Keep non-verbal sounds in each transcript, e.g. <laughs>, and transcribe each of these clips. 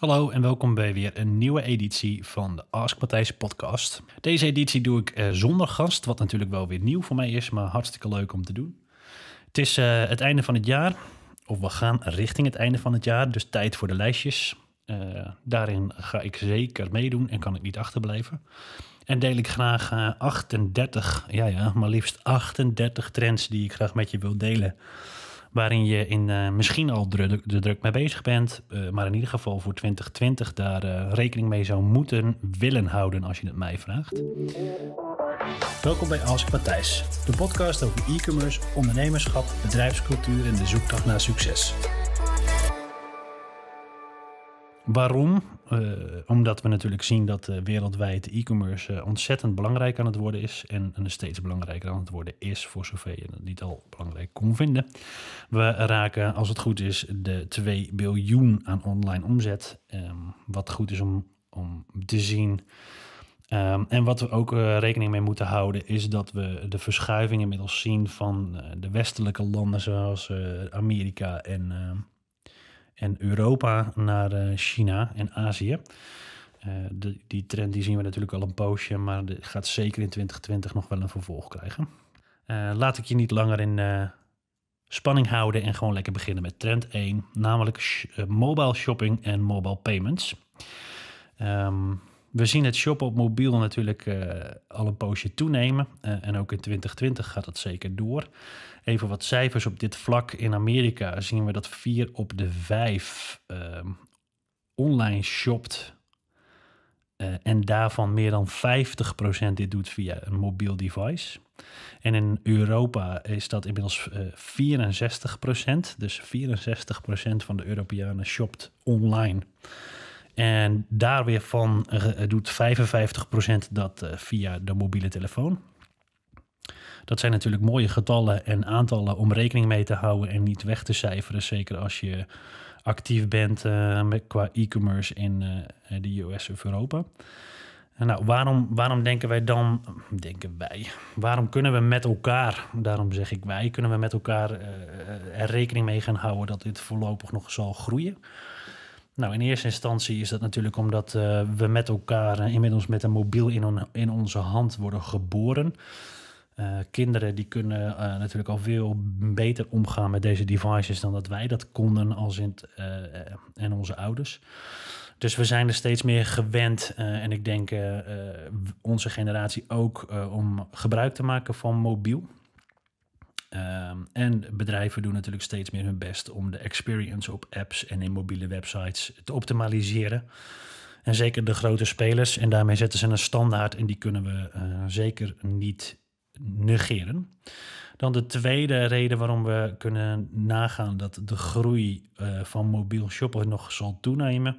Hallo en welkom bij weer een nieuwe editie van de Ask Matthijs podcast. Deze editie doe ik eh, zonder gast, wat natuurlijk wel weer nieuw voor mij is, maar hartstikke leuk om te doen. Het is eh, het einde van het jaar, of we gaan richting het einde van het jaar, dus tijd voor de lijstjes. Eh, daarin ga ik zeker meedoen en kan ik niet achterblijven. En deel ik graag 38, ja ja, maar liefst 38 trends die ik graag met je wil delen waarin je in, eh, misschien al druk, de druk mee bezig bent, eh, maar in ieder geval voor 2020 daar eh, rekening mee zou moeten willen houden als je het mij vraagt. Welkom bij Ask Matthijs, de podcast over e-commerce, ondernemerschap, bedrijfscultuur en de zoektocht naar succes. Waarom? Eh, omdat we natuurlijk zien dat eh, wereldwijd e-commerce eh, ontzettend belangrijk aan het worden is. En, en dus steeds belangrijker aan het worden is, voor zover je het niet al belangrijk kon vinden. We raken, als het goed is, de 2 biljoen aan online omzet. Ehm, wat goed is om, om te zien. Ehm, en wat we ook rekening mee moeten houden is dat we de verschuiving inmiddels zien van de westelijke landen zoals Amerika en ehm, en Europa naar eh, China en Azië. Eh, die trend die zien we natuurlijk al een poosje, maar die gaat zeker in 2020 nog wel een vervolg krijgen. Eh, laat ik je niet langer in spanning houden en gewoon lekker beginnen met trend 1, namelijk mobile shopping en mobile payments. Ehm, we zien het shoppen op mobiel natuurlijk al een poosje toenemen en ook in 2020 gaat dat zeker door. Even wat cijfers op dit vlak. In Amerika zien we dat 4 op de 5 ehm, online shopt. Eh, en daarvan meer dan 50% dit doet via een mobiel device. En in Europa is dat inmiddels uh, eh, 64%. Dus 64% van de Europeanen shopt online. En daar weer van eh, doet 55% dat via de mobiele telefoon. Dat zijn natuurlijk mooie getallen en aantallen om rekening mee te houden en niet weg te cijferen. Zeker als je actief bent eh, qua e-commerce in eh, de US of Europa. Eh, nou, waarom, waarom denken wij dan, denken wij, waarom kunnen we met elkaar, daarom zeg ik wij, kunnen we met elkaar er rekening mee gaan houden dat dit voorlopig nog zal groeien? Nou, in eerste instantie is dat natuurlijk omdat we met elkaar inmiddels met een mobiel in, in onze hand worden geboren. Eh, kinderen die kunnen eh, natuurlijk al veel beter omgaan met deze devices dan dat wij dat konden als in eh, en onze ouders. Dus we zijn er steeds meer gewend en ik denk onze generatie ook om gebruik te maken van mobiel. en bedrijven doen natuurlijk steeds meer hun best om de experience op apps en in mobiele websites te optimaliseren. En zeker de grote spelers. En daarmee zetten ze een standaard en die kunnen we zeker niet negeren. Dan de tweede reden waarom we kunnen nagaan dat de groei eh, van mobiel shoppen nog zal toenemen,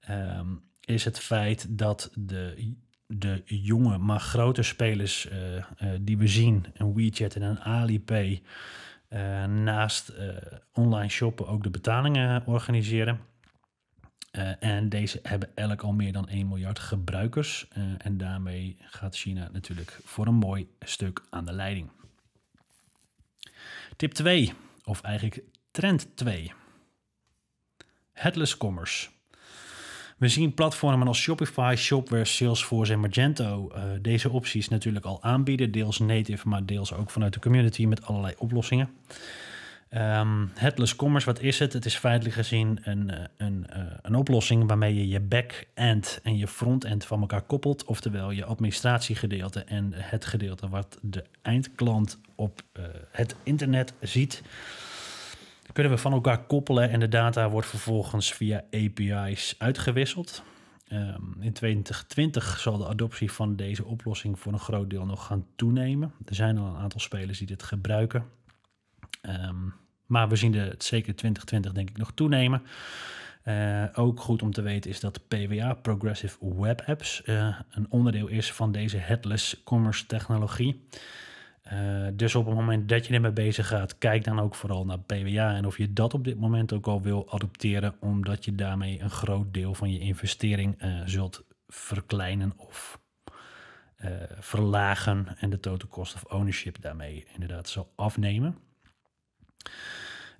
ehm, is het feit dat de, de jonge, maar grote spelers eh, eh, die we zien, een WeChat en een Alipay, naast online shoppen ook de betalingen organiseren. Eh, en deze hebben elk al meer dan 1 miljard gebruikers. Eh, en daarmee gaat China natuurlijk voor een mooi stuk aan de leiding. Tip 2, of eigenlijk trend 2. Headless commerce. We zien platformen als Shopify, Shopware, Salesforce en Magento eh, deze opties natuurlijk al aanbieden. Deels native, maar deels ook vanuit de community met allerlei oplossingen. Um, headless commerce, wat is het? Het is feitelijk gezien een, eh, een, eh, een oplossing waarmee je je back-end en je front-end van elkaar koppelt. Oftewel je administratiegedeelte en het gedeelte wat de eindklant op eh, het internet ziet. Kunnen we van elkaar koppelen en de data wordt vervolgens via API's uitgewisseld. Ehm, in 2020 zal de adoptie van deze oplossing voor een groot deel nog gaan toenemen. Er zijn al een aantal spelers die dit gebruiken. Um, maar we zien het zeker 2020 denk ik nog toenemen. Eh, ook goed om te weten is dat PWA, Progressive Web Apps, eh, een onderdeel is van deze headless commerce technologie. Eh, dus op het moment dat je ermee bezig gaat, kijk dan ook vooral naar PWA en of je dat op dit moment ook al wil adopteren, omdat je daarmee een groot deel van je investering zult verkleinen of verlagen en de total cost of ownership daarmee inderdaad zal afnemen.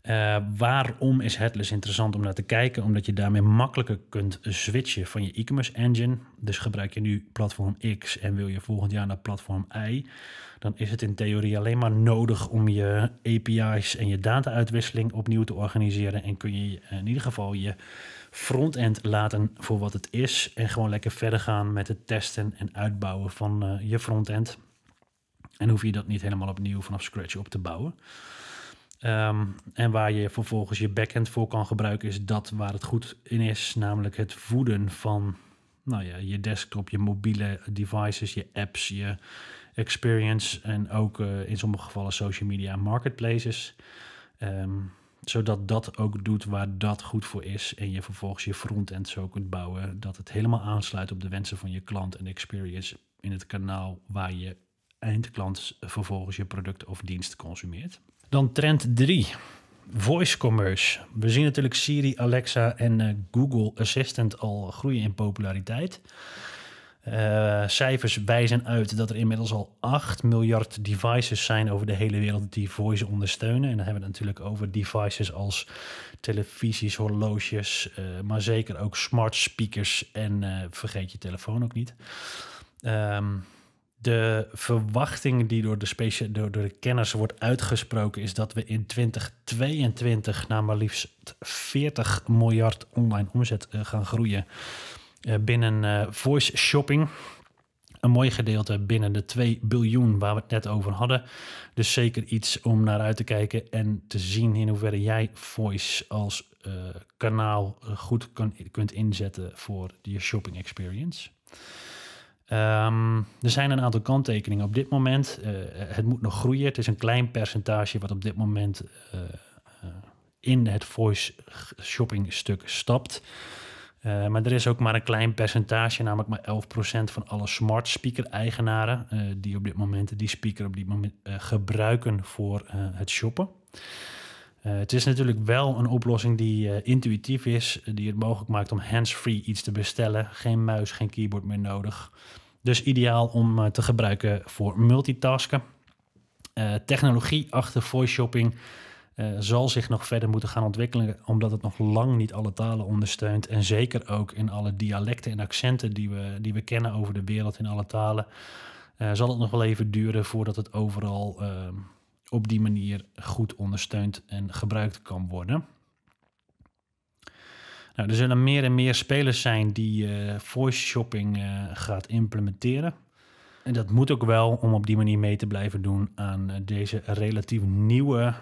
Eh, waarom is headless interessant om naar te kijken? Omdat je daarmee makkelijker kunt switchen van je e-commerce engine. Dus gebruik je nu platform X en wil je volgend jaar naar platform Y, dan is het in theorie alleen maar nodig om je API's en je data-uitwisseling opnieuw te organiseren. En kun je in ieder geval je frontend laten voor wat het is en gewoon lekker verder gaan met het testen en uitbouwen van uh, je frontend. En hoef je dat niet helemaal opnieuw vanaf scratch op te bouwen. Ehm, en waar je vervolgens je backend voor kan gebruiken, is dat waar het goed in is. Namelijk het voeden van nou ja, je desktop, je mobiele devices, je apps, je experience. En ook eh, in sommige gevallen social media marketplaces. Ehm, zodat dat ook doet waar dat goed voor is. En je vervolgens je frontend zo kunt bouwen. Dat het helemaal aansluit op de wensen van je klant en experience in het kanaal waar je eindklant vervolgens je product of dienst consumeert. Dan trend 3. Voice commerce. We zien natuurlijk Siri, Alexa en eh, Google Assistant al groeien in populariteit. Eh, cijfers wijzen uit dat er inmiddels al 8 miljard devices zijn over de hele wereld die voice ondersteunen. En dan hebben we het natuurlijk over devices als televisies, horloges, eh, maar zeker ook smart speakers en vergeet je telefoon ook niet. Um, de verwachting die door de, specia- door, de kenners wordt uitgesproken is dat we in 2022 naar maar liefst 40 miljard online omzet eh, gaan groeien eh, binnen eh, voice shopping. Een mooi gedeelte binnen de 2 biljoen waar we het net over hadden. Dus zeker iets om naar uit te kijken en te zien in hoeverre jij voice als kanaal goed kan, kunt inzetten voor je shopping experience. Ehm, er zijn een aantal kanttekeningen op dit moment. Eh, het moet nog groeien. Het is een klein percentage wat op dit moment eh, eh, in het voice shopping stuk stapt. maar er is ook maar een klein percentage, namelijk maar 11% van alle smart speaker eigenaren die op dit moment die speaker op dit moment gebruiken voor het shoppen. Eh, het is natuurlijk wel een oplossing die eh, intuïtief is, die het mogelijk maakt om hands-free iets te bestellen. Geen muis, geen keyboard meer nodig. Dus ideaal om eh, te gebruiken voor multitasken. technologie achter voice shopping zal zich nog verder moeten gaan ontwikkelen, omdat het nog lang niet alle talen ondersteunt. En zeker ook in alle dialecten en accenten die we, die we kennen over de wereld in alle talen, uh, zal het nog wel even duren voordat het overal ehm, op die manier goed ondersteund en gebruikt kan worden. Nou, er zullen meer en meer spelers zijn die eh, voice shopping uh, gaat implementeren. En dat moet ook wel om op die manier mee te blijven doen aan eh, deze relatief nieuwe,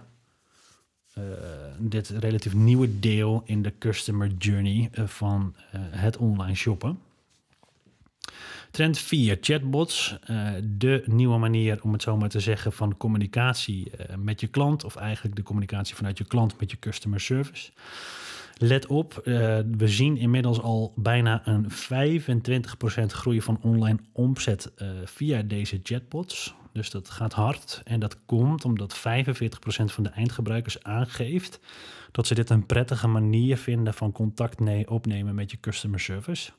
dit relatief nieuwe deel in de customer journey van het online shoppen. Trend 4, chatbots. Eh, de nieuwe manier, om het zo maar te zeggen, van communicatie eh, met je klant. Of eigenlijk de communicatie vanuit je klant met je customer service. Let op, eh, we zien inmiddels al bijna een 25% groei van online omzet via deze chatbots. Dus dat gaat hard. En dat komt omdat 45% van de eindgebruikers aangeeft dat ze dit een prettige manier vinden van contact opnemen met je customer service.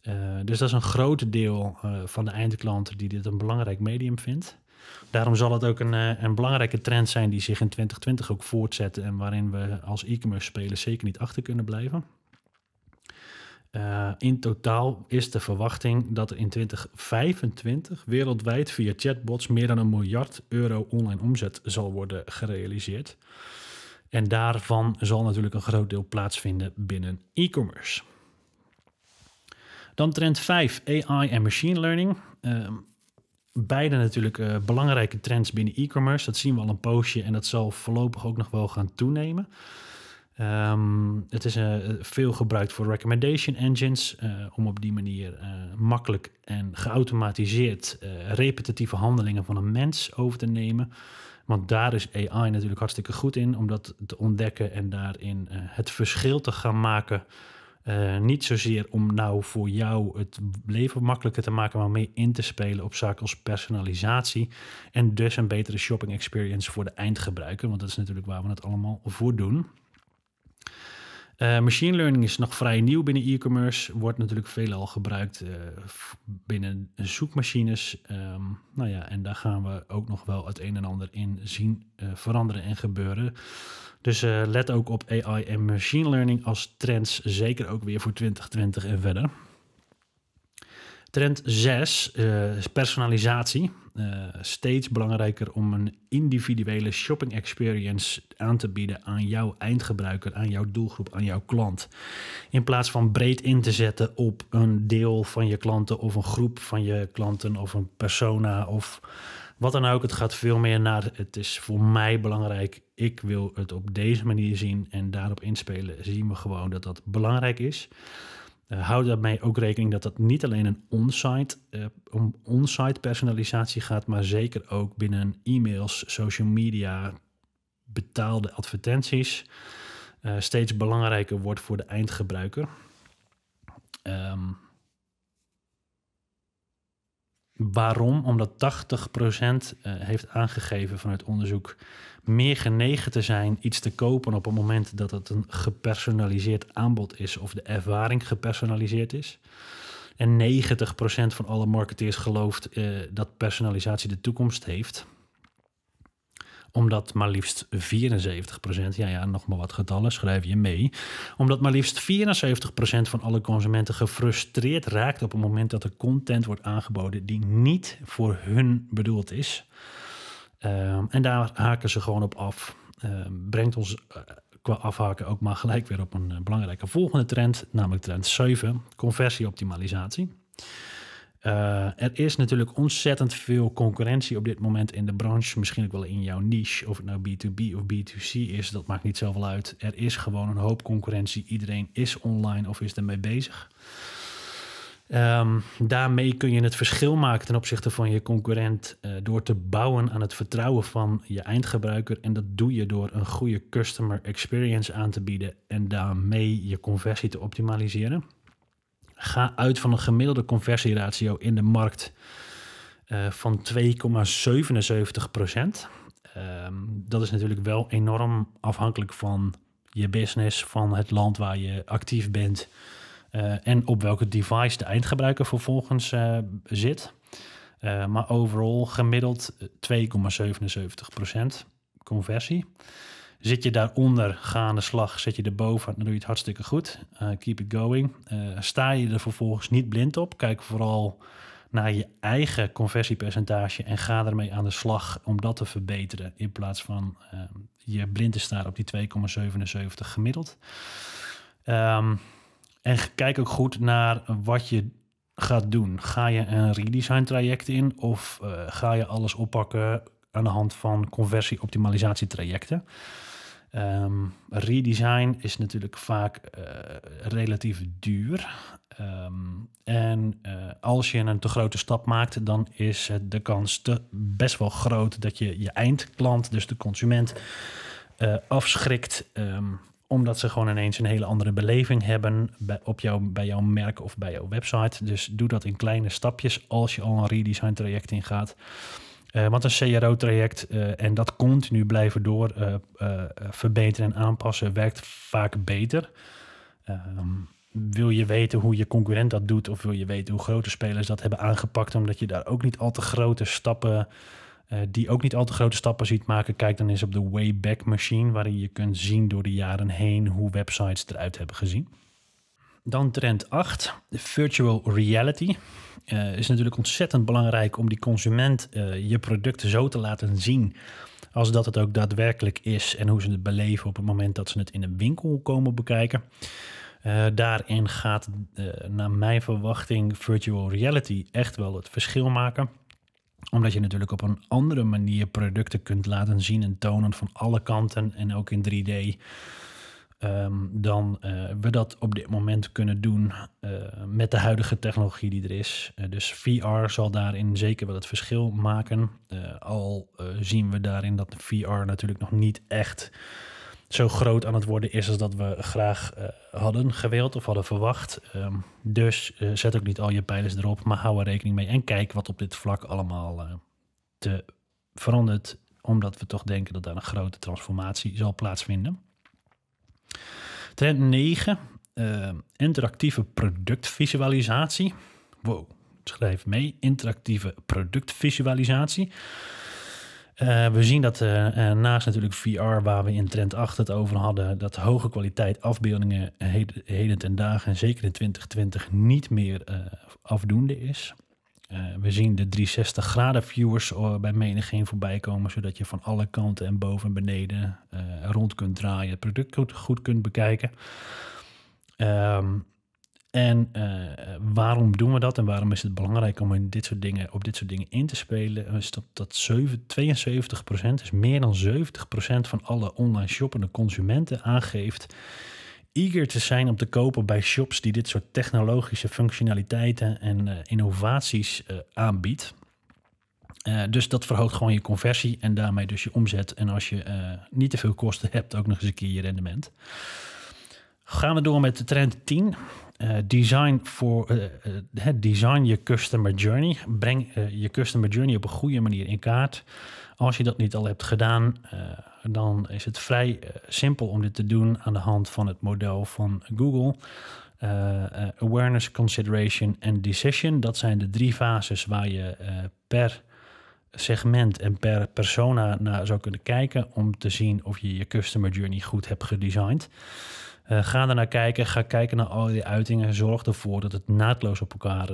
Eh, dus dat is een groot deel eh, van de eindklanten die dit een belangrijk medium vindt. Daarom zal het ook een, eh, een belangrijke trend zijn die zich in 2020 ook voortzet en waarin we als e-commerce spelers zeker niet achter kunnen blijven. in totaal is de verwachting dat er in 2025 wereldwijd via chatbots meer dan een miljard euro online omzet zal worden gerealiseerd. En daarvan zal natuurlijk een groot deel plaatsvinden binnen e-commerce. Dan trend 5, AI en machine learning. Ehm, beide natuurlijk eh, belangrijke trends binnen e-commerce. Dat zien we al een poosje en dat zal voorlopig ook nog wel gaan toenemen. Ehm, het is eh, veel gebruikt voor recommendation engines, eh, om op die manier makkelijk en geautomatiseerd repetitieve handelingen van een mens over te nemen. Want daar is AI natuurlijk hartstikke goed in, om dat te ontdekken en daarin het verschil te gaan maken eh, niet zozeer om nou voor jou het leven makkelijker te maken, maar meer in te spelen op zaken als personalisatie. En dus een betere shopping experience voor de eindgebruiker. Want dat is natuurlijk waar we het allemaal voor doen. Eh, machine learning is nog vrij nieuw binnen e-commerce. Wordt natuurlijk veelal gebruikt eh, binnen zoekmachines. Um, nou ja, en daar gaan we ook nog wel het een en ander in zien eh, veranderen en gebeuren. Dus let ook op AI en machine learning als trends, zeker ook weer voor 2020 en verder. Trend 6 is eh, personalisatie. Eh, steeds belangrijker om een individuele shopping experience aan te bieden aan jouw eindgebruiker, aan jouw doelgroep, aan jouw klant. In plaats van breed in te zetten op een deel van je klanten of een groep van je klanten of een persona of wat dan ook. Het gaat veel meer naar het is voor mij belangrijk. Ik wil het op deze manier zien en daarop inspelen. Zien we gewoon dat dat belangrijk is. Houd eh, hou daarmee ook rekening dat dat niet alleen een onsite, uh, om onsite personalisatie gaat, maar zeker ook binnen e-mails, social media, betaalde advertenties eh, steeds belangrijker wordt voor de eindgebruiker. Um, Waarom? Omdat 80% eh, heeft aangegeven vanuit onderzoek meer genegen te zijn iets te kopen op het moment dat het een gepersonaliseerd aanbod is of de ervaring gepersonaliseerd is. En 90% van alle marketeers gelooft eh, dat personalisatie de toekomst heeft omdat maar liefst 74 procent, ja, ja, nog maar wat getallen schrijf je mee. Omdat maar liefst 74 procent van alle consumenten gefrustreerd raakt op het moment dat er content wordt aangeboden die niet voor hun bedoeld is. Ehm, en daar haken ze gewoon op af. Ehm, brengt ons eh, qua afhaken ook maar gelijk weer op een eh, belangrijke volgende trend, namelijk trend 7, conversieoptimalisatie. Eh, er is natuurlijk ontzettend veel concurrentie op dit moment in de branche. Misschien ook wel in jouw niche. Of het nou B2B of B2C is, dat maakt niet zoveel uit. Er is gewoon een hoop concurrentie. Iedereen is online of is ermee bezig. Ehm, daarmee kun je het verschil maken ten opzichte van je concurrent eh, door te bouwen aan het vertrouwen van je eindgebruiker. En dat doe je door een goede customer experience aan te bieden en daarmee je conversie te optimaliseren ga uit van een gemiddelde conversieratio in de markt eh, van 2,77 ehm, dat is natuurlijk wel enorm afhankelijk van je business, van het land waar je actief bent eh, en op welke device de eindgebruiker vervolgens uh, zit. maar overal gemiddeld 2,77% conversie. Zit je daaronder, ga aan de slag. Zet je erboven, dan doe je het hartstikke goed. Eh, keep it going. Eh, sta je er vervolgens niet blind op. Kijk vooral naar je eigen conversiepercentage en ga ermee aan de slag om dat te verbeteren. In plaats van ehm, je blind te staan op die 2,77 gemiddeld. Ehm, en kijk ook goed naar wat je gaat doen. Ga je een redesign traject in of eh, ga je alles oppakken aan de hand van conversie optimalisatietrajecten Um, redesign is natuurlijk vaak eh, relatief duur. Ehm, en eh, als je een te grote stap maakt, dan is de kans best wel groot dat je je eindklant, dus de consument, eh, afschrikt. Ehm, omdat ze gewoon ineens een hele andere beleving hebben bij, op jou, bij jouw merk of bij jouw website. Dus doe dat in kleine stapjes als je al een redesign traject ingaat. gaat. Eh, want een CRO-traject eh, en dat continu blijven door eh, verbeteren en aanpassen werkt vaak beter. Ehm, wil je weten hoe je concurrent dat doet of wil je weten hoe grote spelers dat hebben aangepakt, omdat je daar ook niet al te grote stappen, die ook niet al te grote stappen ziet maken, kijk dan eens op de Wayback Machine, waarin je kunt zien door de jaren heen hoe websites eruit hebben gezien. Dan trend 8, de virtual reality. Uh, is natuurlijk ontzettend belangrijk om die consument eh, je producten zo te laten zien als dat het ook daadwerkelijk is en hoe ze het beleven op het moment dat ze het in een winkel komen bekijken. Uh, daarin gaat, naar mijn verwachting, virtual reality echt wel het verschil maken omdat je natuurlijk op een andere manier producten kunt laten zien en tonen van alle kanten en ook in 3D um, dan eh, we dat op dit moment kunnen doen eh, met de huidige technologie die er is. Eh, dus VR zal daarin zeker wel het verschil maken. al zien we daarin dat VR natuurlijk nog niet echt zo groot aan het worden is als dat we graag hadden gewild of hadden verwacht. Ehm, dus zet ook niet al je pijlers erop, maar hou er rekening mee en kijk wat op dit vlak allemaal te verandert. Omdat we toch denken dat daar een grote transformatie zal plaatsvinden. Trend 9, eh, interactieve productvisualisatie. Wow, schrijf mee, interactieve productvisualisatie. Eh, we zien dat eh, naast natuurlijk VR, waar we in trend 8 het over hadden, dat hoge kwaliteit afbeeldingen heden, ten dagen, zeker in 2020, niet meer afdoende is. Eh, we zien de 360 graden viewers eh, bij menigeen voorbij komen, zodat je van alle kanten en boven en beneden eh, rond kunt draaien, het product goed, kunt bekijken. Ehm, en waarom doen we dat en waarom is het belangrijk om in dit soort dingen, op dit soort dingen in te spelen? Is dat, dat 72% is dus meer dan 70% van alle online shoppende consumenten aangeeft eager te zijn om te kopen bij shops die dit soort technologische functionaliteiten en eh, innovaties uh, aanbiedt. Eh, dus dat verhoogt gewoon je conversie en daarmee dus je omzet. En als je niet te veel kosten hebt, ook nog eens een keer je rendement. Gaan we door met de trend 10. design voor design je customer journey. Breng je customer journey op een goede manier in kaart. Als je dat niet al hebt gedaan, eh, dan is het vrij eh, simpel om dit te doen aan de hand van het model van Google. Eh, awareness, consideration en decision. Dat zijn de drie fases waar je per segment en per persona naar zou kunnen kijken om te zien of je je customer journey goed hebt gedesigned. ga er naar kijken, ga kijken naar al die uitingen. Zorg ervoor dat het naadloos op elkaar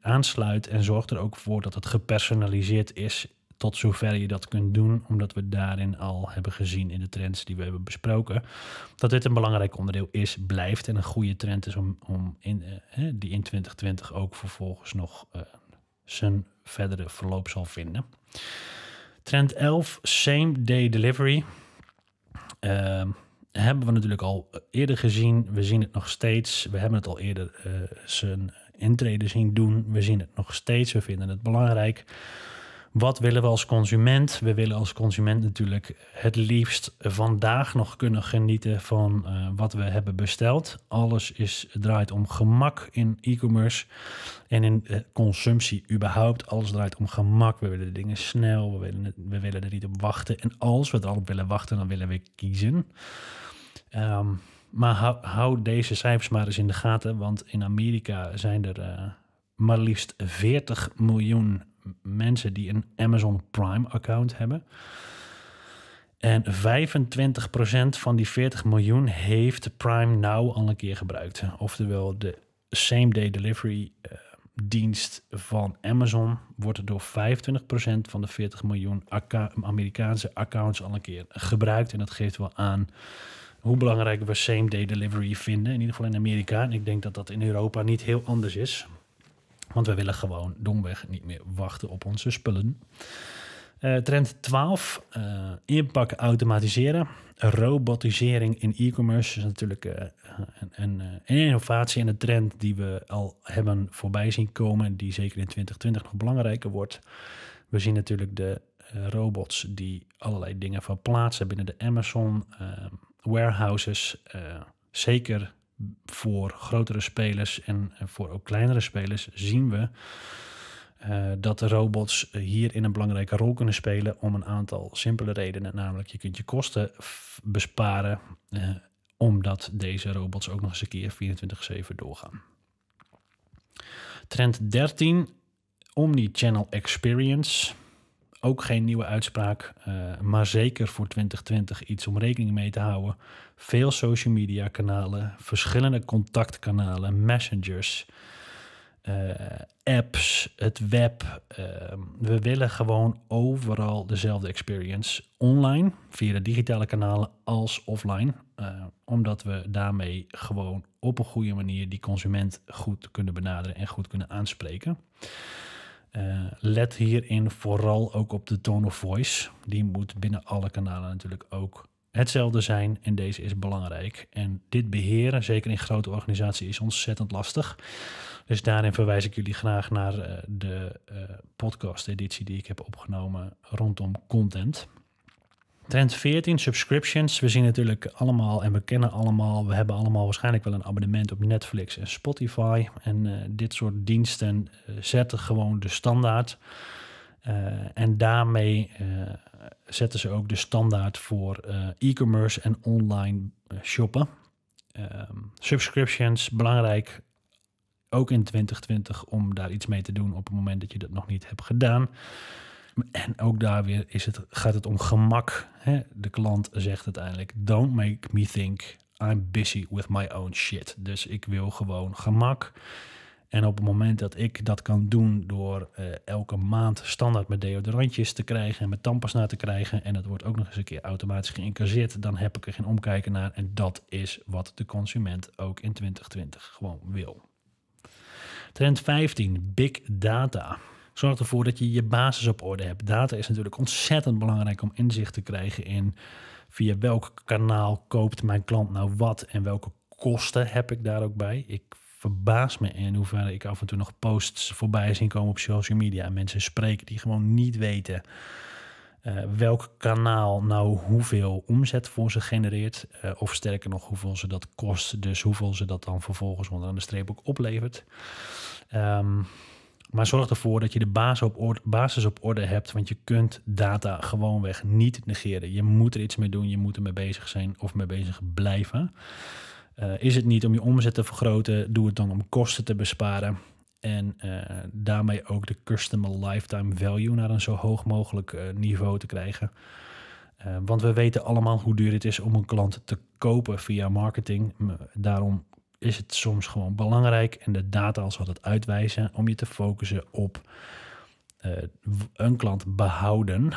aansluit. En zorg er ook voor dat het gepersonaliseerd is tot zover je dat kunt doen, omdat we daarin al hebben gezien in de trends die we hebben besproken, dat dit een belangrijk onderdeel is, blijft en een goede trend is om, om in, eh, die in 2020 ook vervolgens nog eh, zijn verdere verloop zal vinden. Trend 11, same day delivery. Ehm, hebben we natuurlijk al eerder gezien. We zien het nog steeds. We hebben het al eerder eh, zijn intrede zien doen. We zien het nog steeds. We vinden het belangrijk. Wat willen we als consument? We willen als consument natuurlijk het liefst vandaag nog kunnen genieten van eh, wat we hebben besteld. Alles is, draait om gemak in e-commerce en in eh, consumptie überhaupt. Alles draait om gemak. We willen de dingen snel, we willen, we willen er niet op wachten. En als we er al op willen wachten, dan willen we kiezen. Ehm, maar hou, deze cijfers maar eens in de gaten, want in Amerika zijn er eh, maar liefst 40 miljoen mensen die een Amazon Prime-account hebben. En 25% van die 40 miljoen heeft Prime Now al een keer gebruikt. Oftewel, de same-day delivery eh, dienst van Amazon wordt door 25% van de 40 miljoen Amerikaanse accounts al een keer gebruikt. En dat geeft wel aan hoe belangrijk we same-day delivery vinden. In ieder geval in Amerika. En ik denk dat dat in Europa niet heel anders is. Want we willen gewoon domweg niet meer wachten op onze spullen. Eh, trend 12, uh, eh, inpakken automatiseren. Robotisering in e-commerce is natuurlijk uh, een, een, innovatie en een trend die we al hebben voorbij zien komen. die zeker in 2020 nog belangrijker wordt. We zien natuurlijk de robots die allerlei dingen verplaatsen binnen de Amazon warehouses. zeker voor grotere spelers en voor ook kleinere spelers zien we eh, dat de robots hierin een belangrijke rol kunnen spelen om een aantal simpele redenen. Namelijk, je kunt je kosten besparen eh, omdat deze robots ook nog eens een keer 24-7 doorgaan. Trend 13, Omni-channel experience ook geen nieuwe uitspraak, eh, maar zeker voor 2020 iets om rekening mee te houden. Veel social media kanalen, verschillende contactkanalen, messengers, eh, apps, het web. Ehm, we willen gewoon overal dezelfde experience. Online, via de digitale kanalen, als offline. Eh, omdat we daarmee gewoon op een goede manier die consument goed kunnen benaderen en goed kunnen aanspreken. Eh, let hierin vooral ook op de tone of voice. Die moet binnen alle kanalen natuurlijk ook hetzelfde zijn. En deze is belangrijk. En dit beheren, zeker in grote organisaties, is ontzettend lastig. Dus daarin verwijs ik jullie graag naar eh, de uh, podcast-editie die ik heb opgenomen rondom content. Trend 14, subscriptions. We zien natuurlijk allemaal en we kennen allemaal, we hebben allemaal waarschijnlijk wel een abonnement op Netflix en Spotify. En eh, dit soort diensten eh, zetten gewoon de standaard. Eh, en daarmee zetten ze ook de standaard voor e-commerce en online shoppen. Ehm, subscriptions, belangrijk ook in 2020 om daar iets mee te doen op het moment dat je dat nog niet hebt gedaan. En ook daar weer is het, gaat het om gemak. Hè? De klant zegt uiteindelijk: Don't make me think I'm busy with my own shit. Dus ik wil gewoon gemak. En op het moment dat ik dat kan doen door eh, elke maand standaard met deodorantjes te krijgen en mijn na te krijgen en dat wordt ook nog eens een keer automatisch geïncasseerd, dan heb ik er geen omkijken naar. En dat is wat de consument ook in 2020 gewoon wil. Trend 15, big data. Zorg ervoor dat je je basis op orde hebt. Data is natuurlijk ontzettend belangrijk om inzicht te krijgen in via welk kanaal koopt mijn klant nou wat en welke kosten heb ik daar ook bij. Ik verbaas me in hoeverre ik af en toe nog posts voorbij zien komen op social media. En mensen spreken die gewoon niet weten eh, welk kanaal nou hoeveel omzet voor ze genereert. Eh, of sterker nog, hoeveel ze dat kost. Dus hoeveel ze dat dan vervolgens onder aan de streep ook oplevert. Um, maar zorg ervoor dat je de basis op, orde, basis op orde hebt, want je kunt data gewoonweg niet negeren. Je moet er iets mee doen, je moet ermee bezig zijn of mee bezig blijven. Eh, is het niet om je omzet te vergroten, doe het dan om kosten te besparen. En eh, daarmee ook de customer lifetime value naar een zo hoog mogelijk eh, niveau te krijgen. want we weten allemaal hoe duur het is om een klant te kopen via marketing. Daarom is het soms gewoon belangrijk en de data als wat het uitwijzen om je te focussen op eh, een klant behouden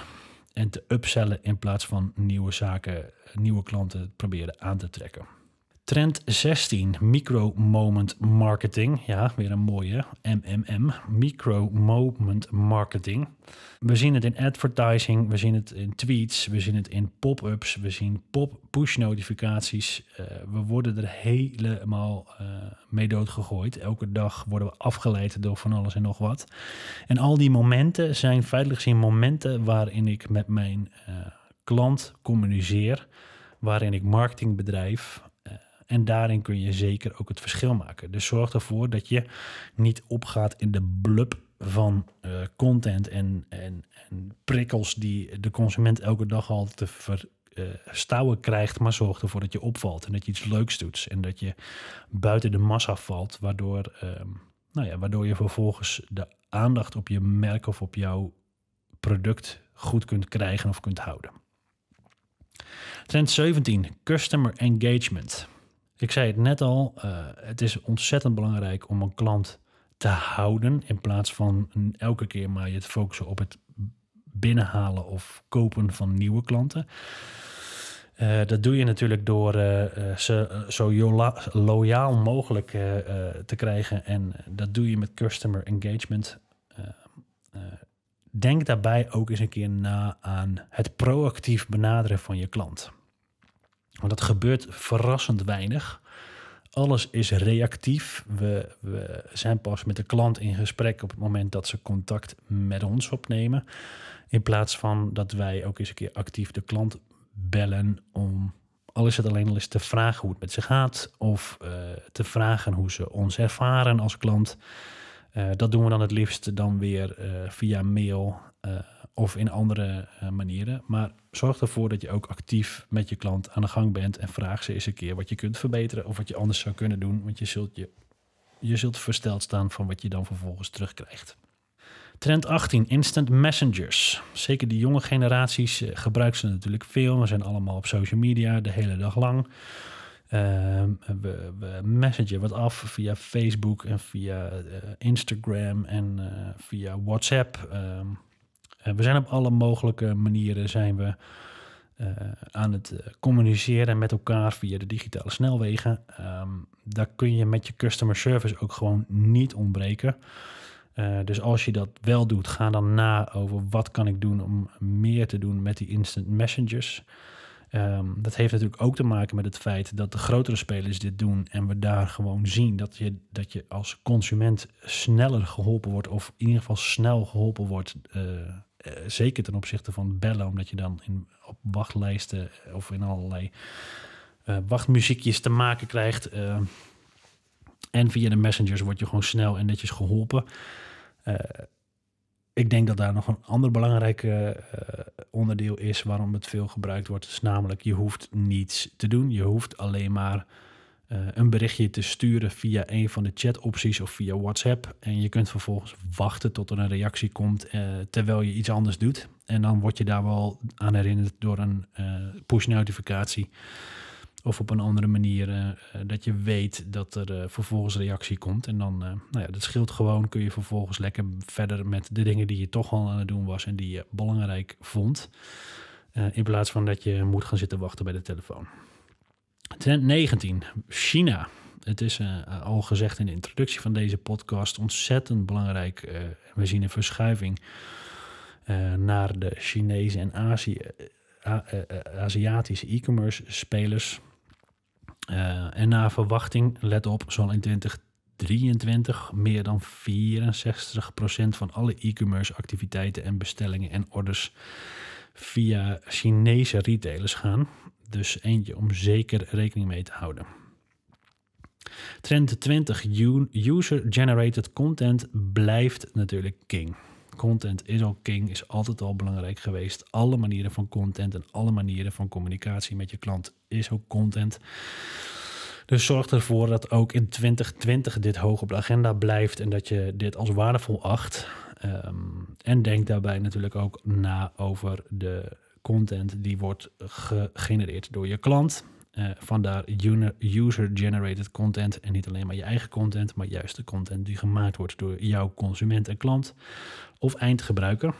en te upsellen in plaats van nieuwe zaken, nieuwe klanten proberen aan te trekken. Trend 16, Micro Moment Marketing. Ja, weer een mooie MMM, Micro Moment Marketing. We zien het in advertising, we zien het in tweets, we zien het in pop-ups, we zien pop-push notificaties. Eh, we worden er helemaal uh, mee doodgegooid. Elke dag worden we afgeleid door van alles en nog wat. En al die momenten zijn feitelijk gezien momenten waarin ik met mijn eh, klant communiceer waarin ik marketing bedrijf, en daarin kun je zeker ook het verschil maken. Dus zorg ervoor dat je niet opgaat in de blub van eh, content en, en, en, prikkels die de consument elke dag al te verstouwen eh, krijgt, maar zorg ervoor dat je opvalt en dat je iets leuks doet en dat je buiten de massa valt, waardoor, ehm, nou ja, waardoor je vervolgens de aandacht op je merk of op jouw product goed kunt krijgen of kunt houden. Trend 17, Customer Engagement. Ik zei het net al, eh, het is ontzettend belangrijk om een klant te houden in plaats van elke keer maar je te focussen op het binnenhalen of kopen van nieuwe klanten. Eh, dat doe je natuurlijk door eh, ze zo loyaal mogelijk te krijgen. En dat doe je met customer engagement. denk daarbij ook eens een keer na aan het proactief benaderen van je klant. Want dat gebeurt verrassend weinig. Alles is reactief. We, we zijn pas met de klant in gesprek op het moment dat ze contact met ons opnemen. In plaats van dat wij ook eens een keer actief de klant bellen om al is het alleen al eens te vragen hoe het met ze gaat, of eh, te vragen hoe ze ons ervaren als klant. Eh, dat doen we dan het liefst dan weer eh, via mail of in andere eh, manieren. Maar zorg ervoor dat je ook actief met je klant aan de gang bent en vraag ze eens een keer wat je kunt verbeteren of wat je anders zou kunnen doen. Want je zult, je, je zult versteld staan van wat je dan vervolgens terugkrijgt. Trend 18, instant messengers. Zeker de jonge generaties eh, gebruiken ze natuurlijk veel. We zijn allemaal op social media de hele dag lang. Ehm, we, we messengen wat af via Facebook en via eh, Instagram en via WhatsApp. Ehm, eh, we zijn op alle mogelijke manieren zijn we, eh, aan het eh, communiceren met elkaar via de digitale snelwegen. Um, daar kun je met je customer service ook gewoon niet ontbreken. dus als je dat wel doet, ga dan na over wat kan ik doen om meer te doen met die instant messengers. Ehm, dat heeft natuurlijk ook te maken met het feit dat de grotere spelers dit doen en we daar gewoon zien dat je, dat je als consument sneller geholpen wordt of in ieder geval snel geholpen wordt. Eh, zeker ten opzichte van bellen, omdat je dan in, op wachtlijsten eh, of in allerlei eh, wachtmuziekjes te maken krijgt. en via de messengers word je gewoon snel en netjes geholpen. ik denk dat daar nog een ander belangrijk onderdeel is waarom het veel gebruikt wordt. is dus namelijk, je hoeft niets te doen. Je hoeft alleen maar eh, een berichtje te sturen via een van de chatopties of via WhatsApp. En je kunt vervolgens wachten tot er een reactie komt eh, terwijl je iets anders doet. En dan word je daar wel aan herinnerd door een uh, push-notificatie. Of op een andere manier dat je weet dat er vervolgens reactie komt. En dan, nou ja, dat scheelt gewoon. Kun je vervolgens lekker verder met de dingen die je toch al aan het doen was en die je belangrijk vond. in plaats van dat je moet gaan zitten wachten bij de telefoon. 2019 19, China. Het is eh, eh, al gezegd in de introductie van deze podcast ontzettend belangrijk. Eh, we zien een verschuiving naar de Chinese en Azië, Aziatische e-commerce spelers. en naar verwachting, let op, zal in 2023 meer dan 64% van alle e-commerce activiteiten en bestellingen en orders via Chinese retailers gaan. Dus eentje om zeker rekening mee te houden. Trend 20, user-generated content blijft natuurlijk king. Content is al king, is altijd al belangrijk geweest. Alle manieren van content en alle manieren van communicatie met je klant is ook content. Dus zorg ervoor dat ook in 2020 dit hoog op de agenda blijft en dat je dit als waardevol acht. Ehm, en denk daarbij natuurlijk ook na over de content die wordt gegenereerd door je klant. Eh, vandaar user-generated content en niet alleen maar je eigen content, maar juist de content die gemaakt wordt door jouw consument en klant of eindgebruiker.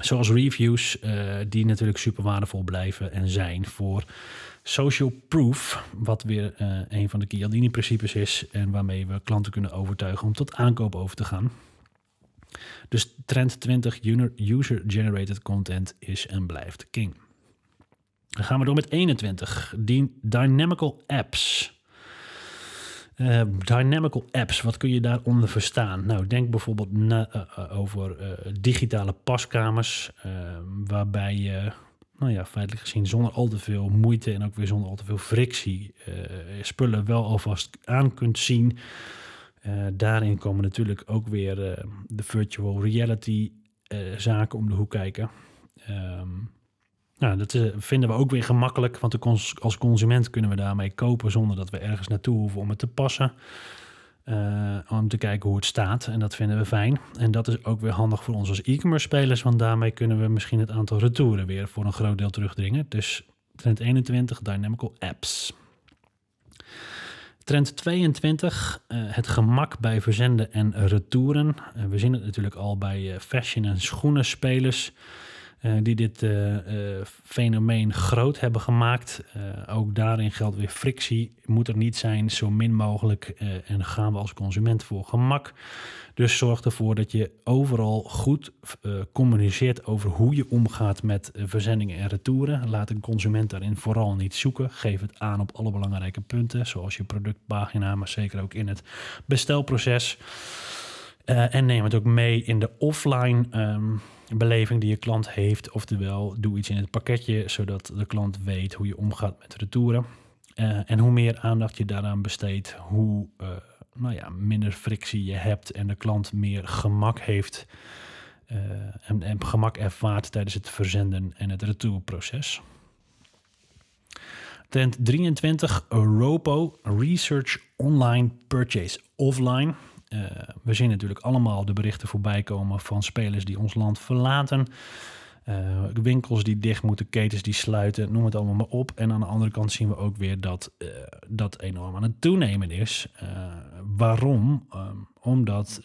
Zoals reviews, eh, die natuurlijk super waardevol blijven en zijn voor social proof, wat weer eh, een van de Chialdini-principes is en waarmee we klanten kunnen overtuigen om tot aankoop over te gaan. Dus trend 20, user-generated content is en blijft king. Dan gaan we door met 21, dynamical apps. Eh, dynamical apps, wat kun je daaronder verstaan? Nou, denk bijvoorbeeld eh, eh, over digitale paskamers, waarbij je, nou ja, feitelijk gezien zonder al te veel moeite en ook weer zonder al te veel frictie spullen wel alvast aan kunt zien eh, daarin komen natuurlijk ook weer eh, de virtual reality eh, zaken om de hoek kijken. Ehm, nou, dat vinden we ook weer gemakkelijk, want als consument kunnen we daarmee kopen zonder dat we ergens naartoe hoeven om het te passen. om te kijken hoe het staat en dat vinden we fijn. En dat is ook weer handig voor ons als e-commerce spelers, want daarmee kunnen we misschien het aantal retouren weer voor een groot deel terugdringen. Dus Trend 21, Dynamical Apps. Trend 22, eh, het gemak bij verzenden en retouren. Eh, we zien het natuurlijk al bij eh, fashion- en schoenenspelers. Eh, die dit eh, eh, fenomeen groot hebben gemaakt. ook daarin geldt weer frictie. Moet er niet zijn, zo min mogelijk. en gaan we als consument voor gemak. Dus zorg ervoor dat je overal goed communiceert over hoe je omgaat met verzendingen en retouren. Laat een consument daarin vooral niet zoeken. Geef het aan op alle belangrijke punten, zoals je productpagina, maar zeker ook in het bestelproces. en neem het ook mee in de offline ehm, beleving die je klant heeft. Oftewel, doe iets in het pakketje, zodat de klant weet hoe je omgaat met retouren. Eh, en hoe meer aandacht je daaraan besteedt, hoe eh, nou ja, minder frictie je hebt en de klant meer gemak heeft eh, en, en, gemak ervaart tijdens het verzenden en het retourproces. Tent 23, Ropo Research Online Purchase Offline. Eh, we zien natuurlijk allemaal de berichten voorbij komen van spelers die ons land verlaten. Eh, winkels die dicht moeten, ketens die sluiten, noem het allemaal maar op. En aan de andere kant zien we ook weer dat eh, dat enorm aan het toenemen is. waarom? Ehm, omdat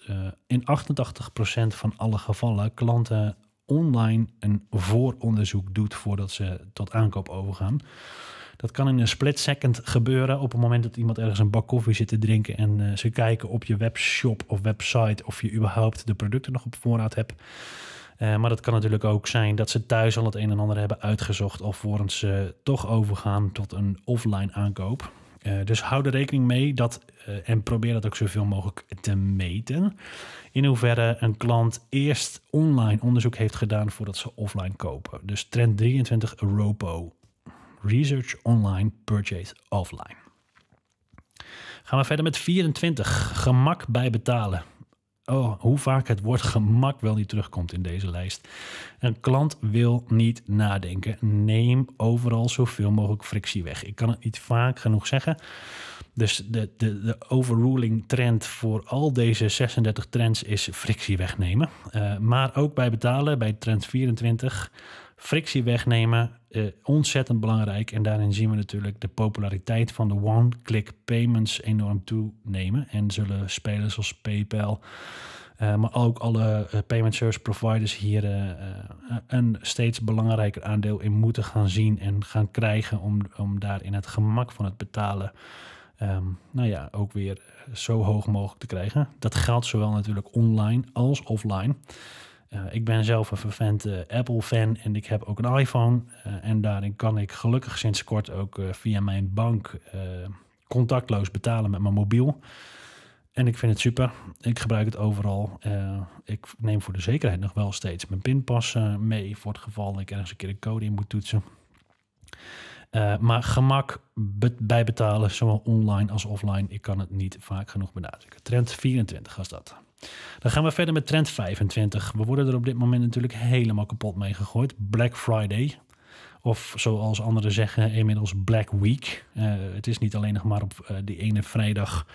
in 88% van alle gevallen klanten online een vooronderzoek doet voordat ze tot aankoop overgaan. Dat kan in een split second gebeuren op het moment dat iemand ergens een bak koffie zit te drinken en eh, ze kijken op je webshop of website of je überhaupt de producten nog op voorraad hebt. Eh, maar dat kan natuurlijk ook zijn dat ze thuis al het een en ander hebben uitgezocht alvorens ze toch overgaan tot een offline aankoop. Eh, dus hou er rekening mee dat, en probeer dat ook zoveel mogelijk te meten, in hoeverre een klant eerst online onderzoek heeft gedaan voordat ze offline kopen. Dus trend 23 Ropo. Research Online, Purchase Offline. Gaan we verder met 24. Gemak bij betalen. Oh, hoe vaak het woord gemak wel niet terugkomt in deze lijst. Een klant wil niet nadenken. Neem overal zoveel mogelijk frictie weg. Ik kan het niet vaak genoeg zeggen. Dus de, de, de overruling trend voor al deze 36 trends is frictie wegnemen. Eh, maar ook bij betalen, bij trend 24, Frictie wegnemen, uh, ontzettend belangrijk. En daarin zien we natuurlijk de populariteit van de one-click payments enorm toenemen. En zullen spelers als PayPal, eh, maar ook alle eh, payment service providers hier een steeds belangrijker aandeel in moeten gaan zien en gaan krijgen om, om in het gemak van het betalen ehm, nou ja, ook weer zo hoog mogelijk te krijgen. Dat geldt zowel natuurlijk online als offline. Eh, ik ben zelf een vervent eh, Apple-fan en ik heb ook een iPhone. Eh, en daarin kan ik gelukkig sinds kort ook via mijn bank contactloos betalen met mijn mobiel. En ik vind het super. Ik gebruik het overal. ik neem voor de zekerheid nog wel steeds mijn pinpas mee voor het geval dat ik ergens een keer een code in moet toetsen. maar gemak bij betalen, zowel online als offline. Ik kan het niet vaak genoeg benadrukken. Trend 24 was dat. Dan gaan we verder met trend 25. We worden er op dit moment natuurlijk helemaal kapot mee gegooid. Black Friday. Of zoals anderen zeggen, inmiddels Black Week. Eh, het is niet alleen nog maar op eh, die ene vrijdag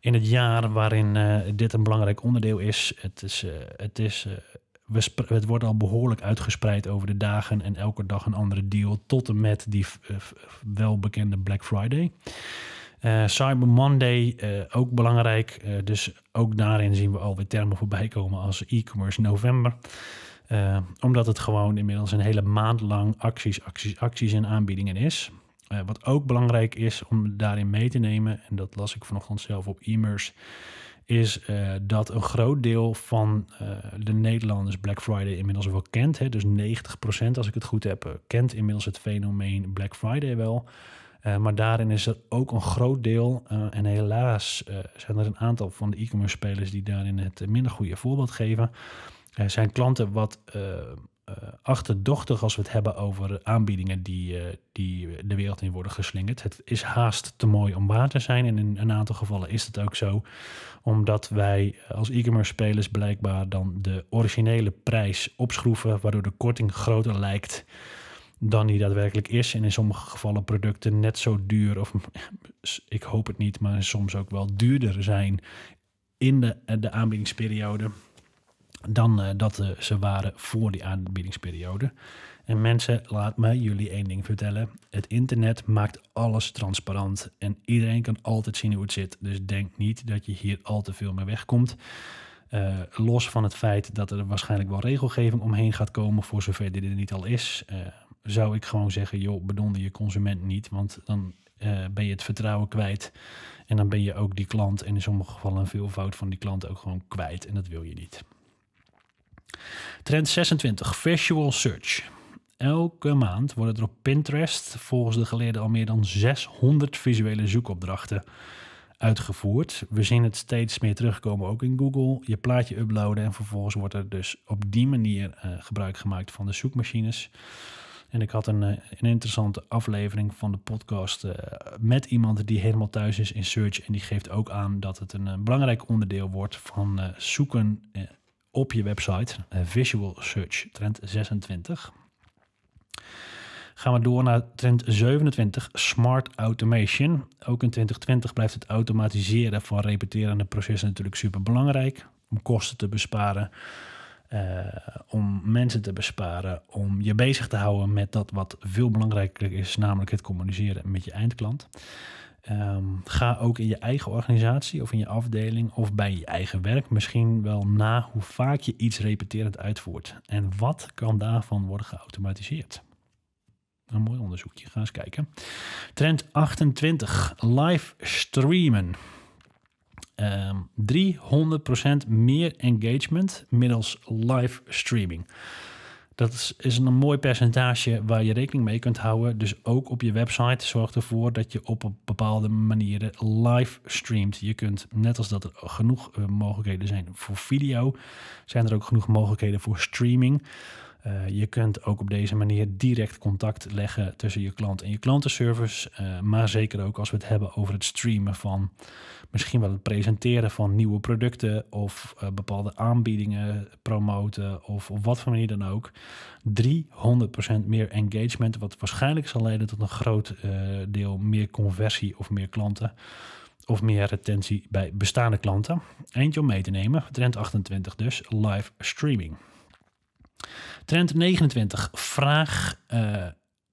in het jaar waarin eh, dit een belangrijk onderdeel is. Het, is, het, is we het wordt al behoorlijk uitgespreid over de dagen en elke dag een andere deal. Tot en met die welbekende Black Friday. Eh, Cyber Monday eh, ook belangrijk. Eh, dus ook daarin zien we alweer termen voorbij komen als e-commerce november. omdat het gewoon inmiddels een hele maand lang acties, acties, acties en aanbiedingen is. wat ook belangrijk is om daarin mee te nemen, en dat las ik vanochtend zelf op e-merse, is dat een groot deel van de Nederlanders Black Friday inmiddels wel kent. Hè? Dus 90% als ik het goed heb, kent inmiddels het fenomeen Black Friday wel. Eh, maar daarin is er ook een groot deel, eh, en helaas eh, zijn er een aantal van de e-commerce spelers die daarin het minder goede voorbeeld geven, zijn klanten wat achterdochtig als we het hebben over aanbiedingen die, die de wereld in worden geslingerd. Het is haast te mooi om waar te zijn en in een aantal gevallen is dat ook zo, omdat wij als e-commerce spelers blijkbaar dan de originele prijs opschroeven, waardoor de korting groter lijkt dan die daadwerkelijk is. En in sommige gevallen producten net zo duur, of <laughs> ik hoop het niet, maar soms ook wel duurder zijn in de, de aanbiedingsperiode dan eh, dat eh, ze waren voor die aanbiedingsperiode. En mensen, laat me jullie één ding vertellen. Het internet maakt alles transparant en iedereen kan altijd zien hoe het zit. Dus denk niet dat je hier al te veel mee wegkomt. Eh, los van het feit dat er waarschijnlijk wel regelgeving omheen gaat komen, voor zover dit er niet al is zou ik gewoon zeggen, joh, bedonder je consument niet, want dan eh, ben je het vertrouwen kwijt. En dan ben je ook die klant en in sommige gevallen een veelvoud van die klant ook gewoon kwijt. En dat wil je niet. Trend 26, visual search. Elke maand worden er op Pinterest volgens de geleerden al meer dan 600 visuele zoekopdrachten uitgevoerd. We zien het steeds meer terugkomen ook in Google. Je plaatje uploaden en vervolgens wordt er dus op die manier eh, gebruik gemaakt van de zoekmachines. En ik had een, eh, een interessante aflevering van de podcast eh, met iemand die helemaal thuis is in search. En die geeft ook aan dat het een, eh, belangrijk onderdeel wordt van zoeken op je website. visual search, trend 26. Gaan we door naar trend 27, smart automation. Ook in 2020 blijft het automatiseren van repeterende processen natuurlijk super belangrijk om kosten te besparen. Eh, om mensen te besparen, om je bezig te houden met dat wat veel belangrijker is, namelijk het communiceren met je eindklant. Ehm, ga ook in je eigen organisatie of in je afdeling of bij je eigen werk misschien wel na hoe vaak je iets repeterend uitvoert. En wat kan daarvan worden geautomatiseerd? Een mooi onderzoekje, ga eens kijken. Trend 28, live streamen. 300% ehm, meer engagement middels live streaming. Dat is, een mooi percentage waar je rekening mee kunt houden. Dus ook op je website zorg ervoor dat je op bepaalde manieren live streamt. Je kunt, net als dat er genoeg eh, mogelijkheden zijn voor video, zijn er ook genoeg mogelijkheden voor streaming. Eh, je kunt ook op deze manier direct contact leggen tussen je klant en je klantenservice. Eh, maar zeker ook als we het hebben over het streamen van misschien wel het presenteren van nieuwe producten of eh, bepaalde aanbiedingen promoten of op wat voor manier dan ook. 300% meer engagement, wat waarschijnlijk zal leiden tot een groot deel meer conversie of meer klanten of meer retentie bij bestaande klanten. Eentje om mee te nemen, trend 28 dus, live streaming. Trend 29. Vraag, eh,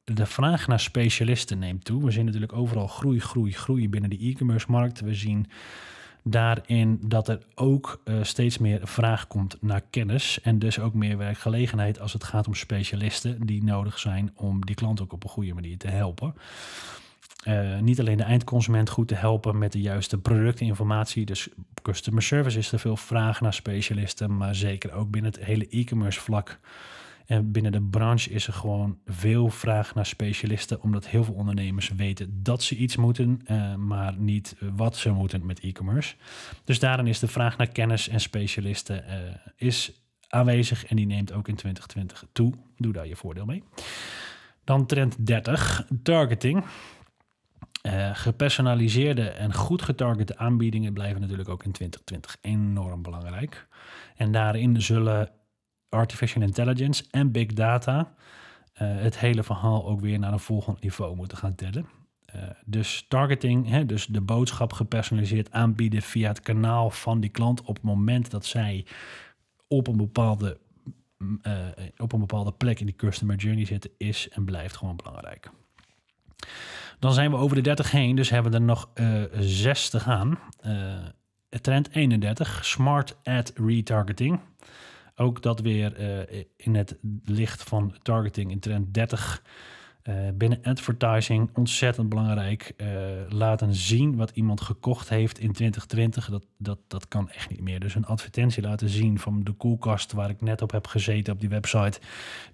de vraag naar specialisten neemt toe. We zien natuurlijk overal groei, groei, groei binnen de e-commerce markt. We zien daarin dat er ook eh, steeds meer vraag komt naar kennis en dus ook meer werkgelegenheid als het gaat om specialisten die nodig zijn om die klant ook op een goede manier te helpen. Eh, niet alleen de eindconsument goed te helpen met de juiste productinformatie. Dus customer service is er veel vraag naar specialisten, maar zeker ook binnen het hele e-commerce vlak en binnen de branche is er gewoon veel vraag naar specialisten, omdat heel veel ondernemers weten dat ze iets moeten, eh, maar niet wat ze moeten met e-commerce. Dus daarin is de vraag naar kennis en specialisten eh, is aanwezig en die neemt ook in 2020 toe. Doe daar je voordeel mee. Dan trend 30, targeting. Eh, gepersonaliseerde en goed getargete aanbiedingen blijven natuurlijk ook in 2020 enorm belangrijk. En daarin zullen artificial intelligence en big data eh, het hele verhaal ook weer naar een volgend niveau moeten gaan tellen. Eh, dus targeting, hè, dus de boodschap gepersonaliseerd aanbieden via het kanaal van die klant op het moment dat zij op een bepaalde mm, eh, op een bepaalde plek in die customer journey zitten, is en blijft gewoon belangrijk. Dan zijn we over de 30 heen, dus hebben we er nog zes 6 te gaan. trend 31, smart ad retargeting. Ook dat weer eh, in het licht van targeting in trend 30. Eh, binnen advertising ontzettend belangrijk. Eh, laten zien wat iemand gekocht heeft in 2020. Dat, dat, dat kan echt niet meer. Dus een advertentie laten zien van de koelkast waar ik net op heb gezeten op die website.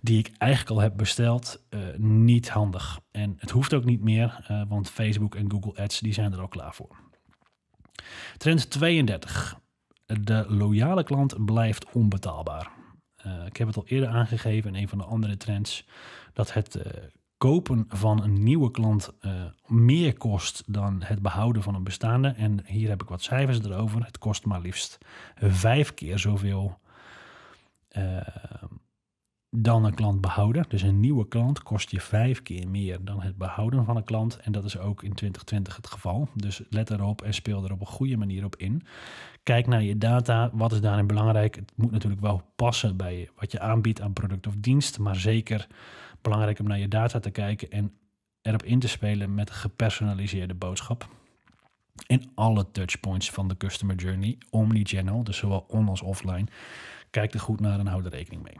Die ik eigenlijk al heb besteld. niet handig. En het hoeft ook niet meer. want Facebook en Google Ads die zijn er al klaar voor. Trend 32 de loyale klant blijft onbetaalbaar. Eh, ik heb het al eerder aangegeven in een van de andere trends dat het eh, kopen van een nieuwe klant eh, meer kost dan het behouden van een bestaande. En hier heb ik wat cijfers erover. Het kost maar liefst vijf keer zoveel dan een klant behouden. Dus een nieuwe klant kost je vijf keer meer dan het behouden van een klant. En dat is ook in 2020 het geval. Dus let erop en speel er op een goede manier op in. Kijk naar je data. Wat is daarin belangrijk? Het moet natuurlijk wel passen bij wat je aanbiedt aan product of dienst. Maar zeker belangrijk om naar je data te kijken en erop in te spelen met een gepersonaliseerde boodschap. In alle touchpoints van de customer journey, omnichannel, dus zowel on als offline. Kijk er goed naar en hou er rekening mee.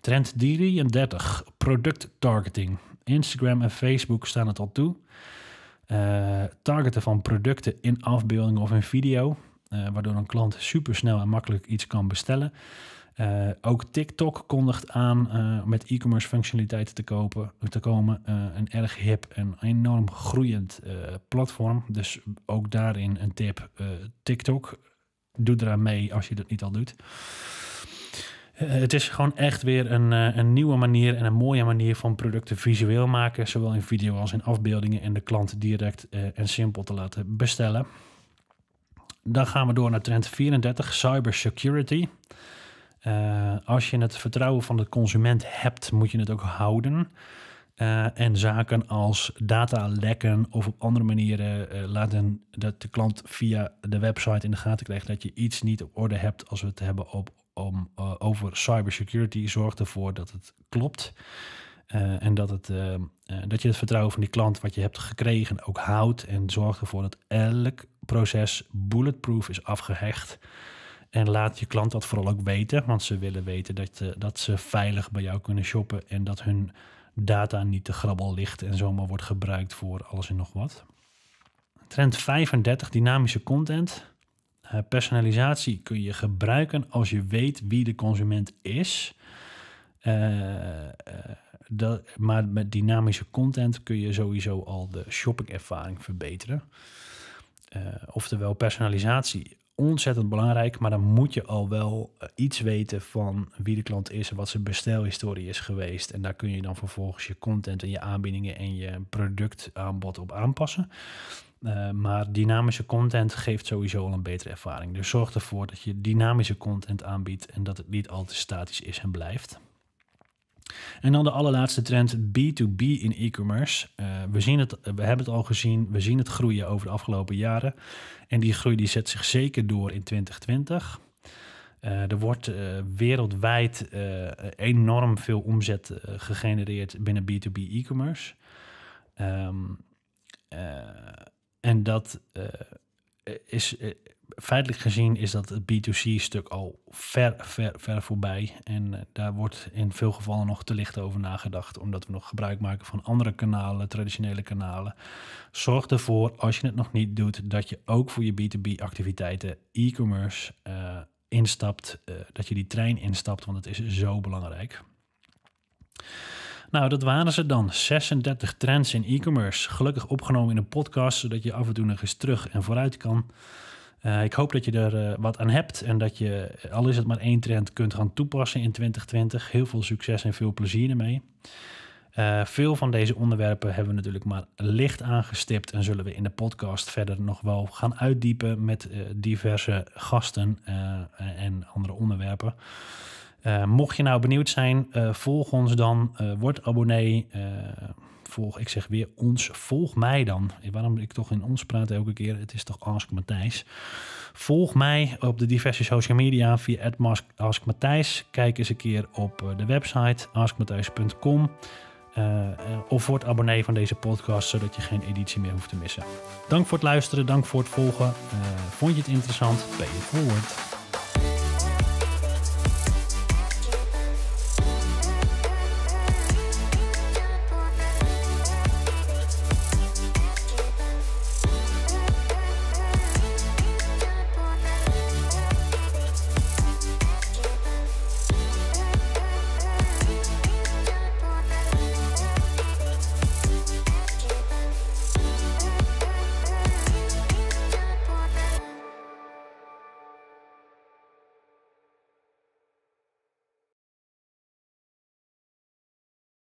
Trend 33, product targeting. Instagram en Facebook staan het al toe. Eh, targeten van producten in afbeeldingen of in video. Eh, waardoor een klant supersnel en makkelijk iets kan bestellen. Eh, ook TikTok kondigt aan uh, met e-commerce functionaliteiten te, kopen, te komen. een erg hip en enorm groeiend platform. Dus ook daarin een tip. TikTok, doe eraan mee als je dat niet al doet. Het is gewoon echt weer een, een nieuwe manier en een mooie manier van producten visueel maken. Zowel in video als in afbeeldingen. En de klant direct en simpel te laten bestellen. Dan gaan we door naar trend 34, cybersecurity. Eh, als je het vertrouwen van de consument hebt, moet je het ook houden. Eh, en zaken als data lekken of op andere manieren eh, laten dat de klant via de website in de gaten krijgt dat je iets niet op orde hebt als we het hebben op, om, over cybersecurity. Zorg ervoor dat het klopt. Eh, en dat, het, ehm, eh, dat je het vertrouwen van die klant wat je hebt gekregen ook houdt. En zorg ervoor dat elk proces bulletproof is afgehecht. En laat je klant dat vooral ook weten. Want ze willen weten dat, eh, dat ze veilig bij jou kunnen shoppen. En dat hun data niet te grabbel ligt en zomaar wordt gebruikt voor alles en nog wat. Trend 35, dynamische content. personalisatie kun je gebruiken als je weet wie de consument is. Uh, dat, maar met dynamische content kun je sowieso al de shoppingervaring verbeteren. Uh, oftewel personalisatie, ontzettend belangrijk, maar dan moet je al wel eh, iets weten van wie de klant is en wat zijn bestelhistorie is geweest. En daar kun je dan vervolgens je content en je aanbiedingen en je productaanbod op aanpassen. Eh, maar dynamische content geeft sowieso al een betere ervaring. Dus zorg ervoor dat je dynamische content aanbiedt en dat het niet altijd statisch is en blijft. En dan de allerlaatste trend B2B in e-commerce. Eh, we, zien het, we hebben het al gezien, we zien het groeien over de afgelopen jaren. En die groei die zet zich zeker door in 2020. Eh, er wordt eh, wereldwijd enorm veel omzet gegenereerd binnen B2B e-commerce. Ehm, en dat is feitelijk gezien is dat het B2C-stuk al ver, ver, ver voorbij. En eh, daar wordt in veel gevallen nog te licht over nagedacht, omdat we nog gebruik maken van andere kanalen, traditionele kanalen. Zorg ervoor, als je het nog niet doet, dat je ook voor je B2B-activiteiten e-commerce eh, instapt, eh, dat je die trein instapt, want het is zo belangrijk. Nou, dat waren ze dan. 36 trends in e-commerce. Gelukkig opgenomen in een podcast, zodat je af en toe nog eens terug en vooruit kan. Eh, ik hoop dat je er eh, wat aan hebt en dat je, eh, al is het maar één trend, kunt gaan toepassen in 2020. Heel veel succes en veel plezier ermee. veel van deze onderwerpen hebben we natuurlijk maar licht aangestipt en zullen we in de podcast verder nog wel gaan uitdiepen met diverse gasten en andere onderwerpen. mocht je nou benieuwd zijn, volg ons dan, word abonnee volg. Ik zeg weer ons, volg mij dan. Waarom ik toch in ons praat elke keer? Het is toch Ask Matthijs. Volg mij op de diverse social media via Ask Matthijs. Kijk eens een keer op eh, de website askmatthijs.com. Uh, eh, eh, of word abonnee van deze podcast, zodat je geen editie meer hoeft te missen. Dank voor het luisteren, dank voor het volgen. vond je het interessant? Ben je forward.